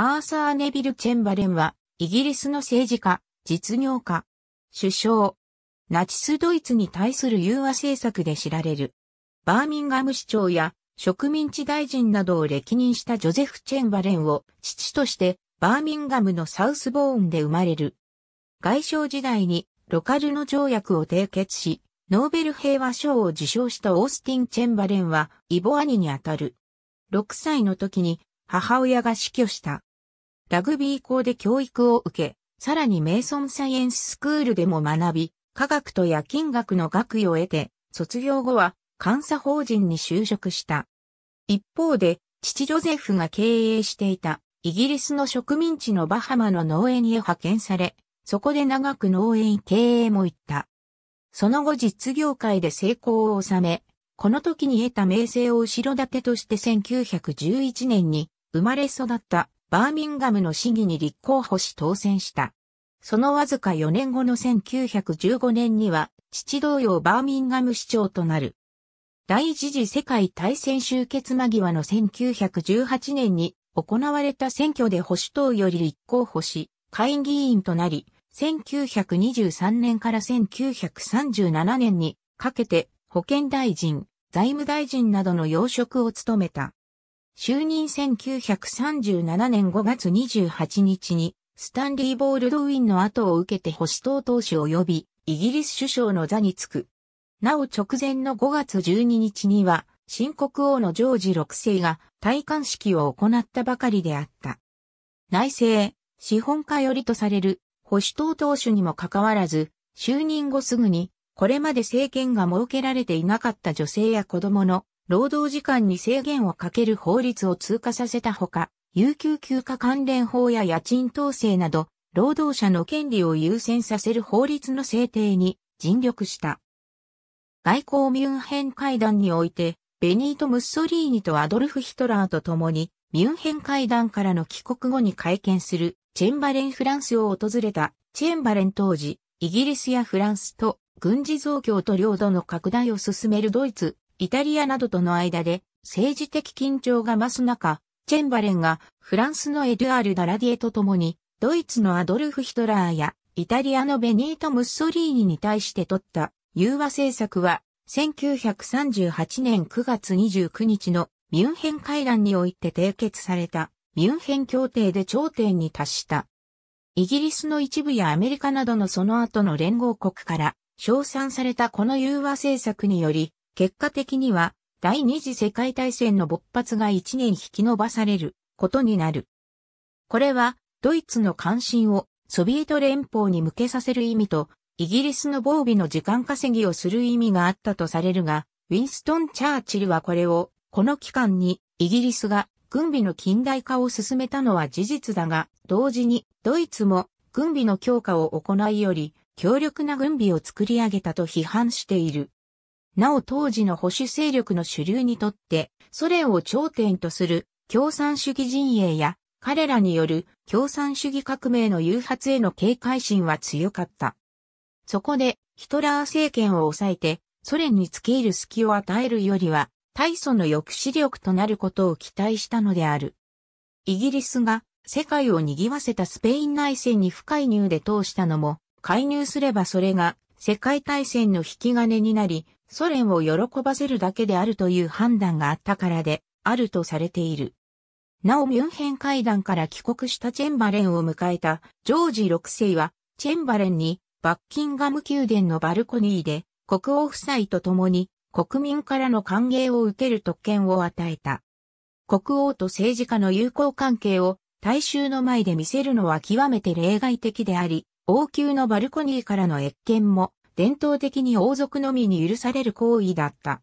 アーサー・ネビル・チェンバレンは、イギリスの政治家、実業家、首相、ナチスドイツに対する融和政策で知られる。バーミンガム市長や植民地大臣などを歴任したジョゼフ・チェンバレンを父としてバーミンガムのサウスボーンで生まれる。外相時代にロカルの条約を締結し、ノーベル平和賞を受賞したオースティン・チェンバレンはイボ兄にあたる。6歳の時に母親が死去した。ラグビー校で教育を受け、さらにメイソンサイエンススクールでも学び、科学と夜勤学の学位を得て、卒業後は監査法人に就職した。一方で、父ジョゼフが経営していたイギリスの植民地のバハマの農園へ派遣され、そこで長く農園経営も行った。その後実業界で成功を収め、この時に得た名声を後ろ盾として1911年に生まれ育ったバーミンガムの市議に立候補し当選した。そのわずか4年後の1915年には、父同様バーミンガム市長となる。第一次世界大戦終結間際の1918年に行われた選挙で保守党より立候補し、会議員となり、1923年から1937年にかけて保健大臣、財務大臣などの要職を務めた。就任1937年5月28日に、スタンリー・ボールドウィンの後を受けて保守党党首及び、イギリス首相の座につく。なお直前の5月12日には、新国王のジョージ6世が戴冠式を行ったばかりであった。内政、資本家寄りとされる保守党党首にもかかわらず、就任後すぐに、これまで政権が設けられていなかった女性や子供の労働時間に制限をかける法律を通過させたほか、有給休暇関連法や家賃統制など、労働者の権利を優先させる法律の制定に尽力した。外交ミュンヘン会談において、ベニート・ムッソリーニとアドルフ・ヒトラーと共に、ミュンヘン会談からの帰国後に会見する、チェンバレン・フランスを訪れた、チェンバレン当時、イギリスやフランスと軍事増強と領土の拡大を進めるドイツ、イタリアなどとの間で政治的緊張が増す中、チェンバレンがフランスのエドゥアール・ダラディエと共に、ドイツのアドルフ・ヒトラーやイタリアのベニート・ムッソリーニに対して取った融和政策は、1938年9月29日のミュンヘン会談において締結されたミュンヘン協定で頂点に達した。イギリスの一部やアメリカなどのその後の連合国から称賛されたこの融和政策により、結果的には第二次世界大戦の勃発が一年引き延ばされることになる。これはドイツの関心をソビエト連邦に向けさせる意味とイギリスの防備の時間稼ぎをする意味があったとされるが、ウィンストン・チャーチルはこれを、この期間にイギリスが軍備の近代化を進めたのは事実だが、同時にドイツも軍備の強化を行いより強力な軍備を作り上げたと批判している。なお当時の保守勢力の主流にとって、ソ連を頂点とする共産主義陣営や、彼らによる共産主義革命の誘発への警戒心は強かった。そこで、ヒトラー政権を抑えて、ソ連に付け入る隙を与えるよりは、大祖の抑止力となることを期待したのである。イギリスが世界を賑わせたスペイン内戦に不介入で通したのも、介入すればそれが世界大戦の引き金になり、ソ連を喜ばせるだけであるという判断があったからで、あるとされている。なおミュンヘン会談から帰国したチェンバレンを迎えたジョージ6世は、チェンバレンにバッキンガム宮殿のバルコニーで国王夫妻と共に国民からの歓迎を受ける特権を与えた。国王と政治家の友好関係を大衆の前で見せるのは極めて例外的であり、王宮のバルコニーからの越見も伝統的に王族のみに許される行為だった。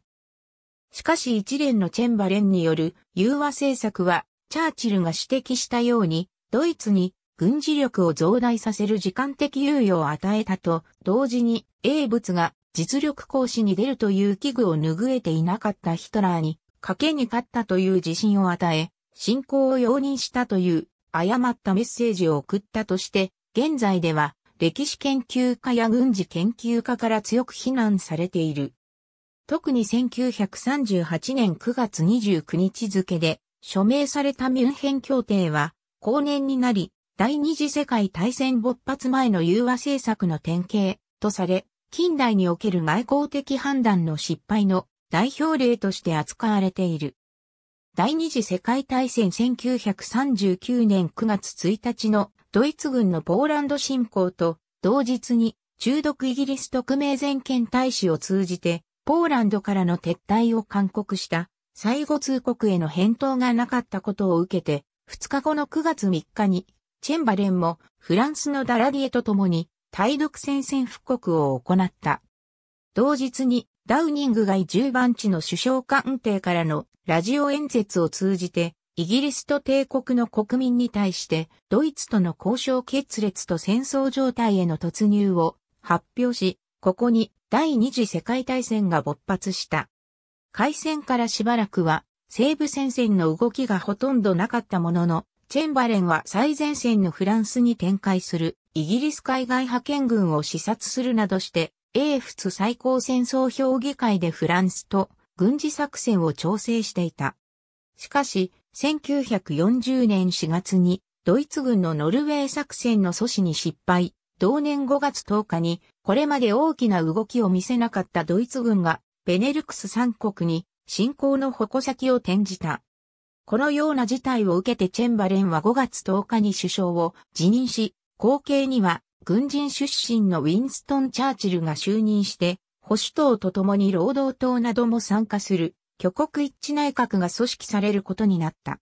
しかし一連のチェンバレンによる融和政策は、チャーチルが指摘したように、ドイツに軍事力を増大させる時間的猶予を与えたと、同時に英仏が実力行使に出るという危惧を拭えていなかったヒトラーに、賭けに勝ったという自信を与え、侵攻を容認したという誤ったメッセージを送ったとして、現在では歴史研究家や軍事研究家から強く非難されている。特に1938年9月29日付で署名されたミュンヘン協定は、後年になり、第二次世界大戦勃発前の融和政策の典型とされ、近代における外交的判断の失敗の代表例として扱われている。第二次世界大戦1939年9月1日のドイツ軍のポーランド侵攻と、同日に中毒イギリス特命全権大使を通じて、ポーランドからの撤退を勧告した、最後通告への返答がなかったことを受けて、2日後の9月3日に、チェンバレンもフランスのダラディエと共に、対独戦線復刻を行った。同日に、ダウニング街10番地の首相官邸からのラジオ演説を通じて、イギリスと帝国の国民に対して、ドイツとの交渉決裂と戦争状態への突入を発表し、ここに第二次世界大戦が勃発した。開戦からしばらくは、西部戦線の動きがほとんどなかったものの、チェンバレンは最前線のフランスに展開するイギリス海外派遣軍を視察するなどして、英仏最高戦争評議会でフランスと軍事作戦を調整していた。しかし、1940年4月にドイツ軍のノルウェー作戦の阻止に失敗。同年5月10日にこれまで大きな動きを見せなかったドイツ軍がベネルクス三国に侵攻の矛先を転じた。このような事態を受けてチェンバレンは5月10日に首相を辞任し、後継には軍人出身のウィンストン・チャーチルが就任して、保守党と共に労働党なども参加する挙国一致内閣が組織されることになった。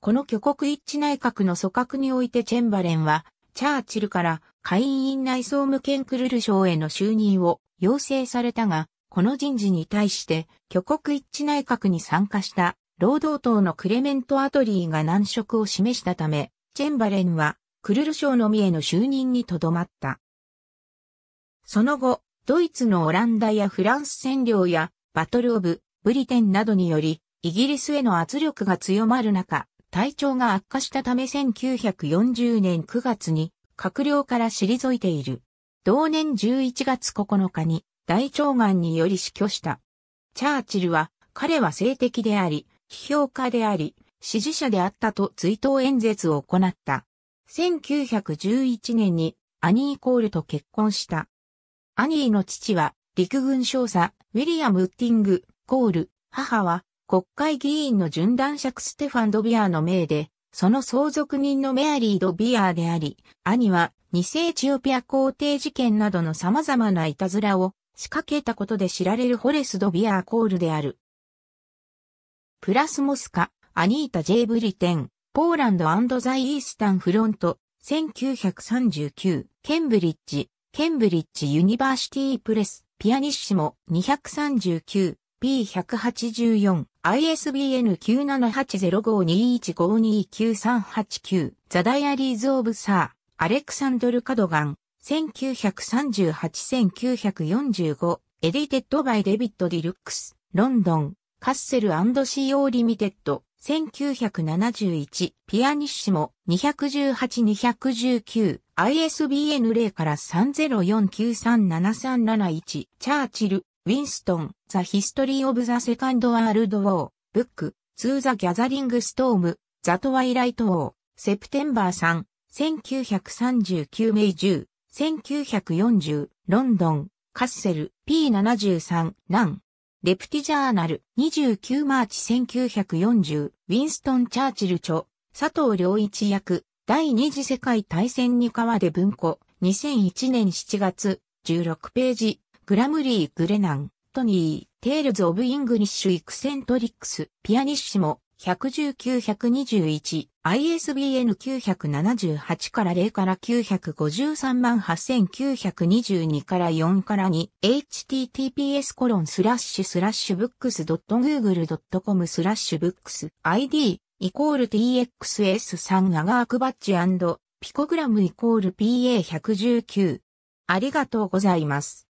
この挙国一致内閣の組閣においてチェンバレンは、チャーチルから下院院内総務兼クルル省への就任を要請されたが、この人事に対して、挙国一致内閣に参加した労働党のクレメント・アトリーが難色を示したため、チェンバレンはクルル省のみへの就任にとどまった。その後、ドイツのオランダやフランス占領やバトル・オブ・ブリテンなどにより、イギリスへの圧力が強まる中、体調が悪化したため1940年9月に閣僚から退いている。同年11月9日に大腸がんにより死去した。チャーチルは、彼は性的であり、批評家であり、支持者であったと追悼演説を行った。1911年にアニー・コールと結婚した。アニーの父は陸軍少佐ウィリアム・ウッティング、コール、母は、国会議員の準者クステファン・ドビアーの命で、その相続人のメアリー・ドビアーであり、兄は、二世エチオピア皇帝事件などの様々ないたずらを仕掛けたことで知られるホレス・ドビアー・コールである。プラスモスカ、アニータ・ジェイ・ブリテン、ポーランドザ・イースタン・フロント、1939、ケンブリッジ、ケンブリッジ・ユニバーシティ・プレス、ピアニッシモ、239、P184、ISBN 9780521529389、ザ・ダイアリーズ・オブ・サー、アレクサンドル・カドガン、1938-1945、エディテッド・バイ・デビッド・ディルックス、ロンドン、カッセルシオー・リミテッド、1971、ピアニッシモ、218-219、ISBN0 から3049373771、チャーチル、ウィンストン、ザ・ヒストリー・オブ・ザ・セカンド・ワールド・ウォー、ブック、ツー・ザ・ギャザリング・ストーム、ザ・トワイライト・ウォー、セプテンバー3、1939名10、1940、ロンドン、カッセル、P73、ナン。レプティジャーナル、29マーチ1940、ウィンストン・チャーチル著、佐藤良一役、第二次世界大戦に川で文庫、2001年7月、16ページ、グラムリー・グレナン、トニー、テールズ・オブ・イングリッシュ・イクセントリックス、ピアニッシモ、119-121、ISBN 978から0から953922から4から2、https コロンスラッシュスラッシュブックス .google.com スラッシュブックス ID イコール txs3 アガークバッジピコグラムイコール PA119。ありがとうございます。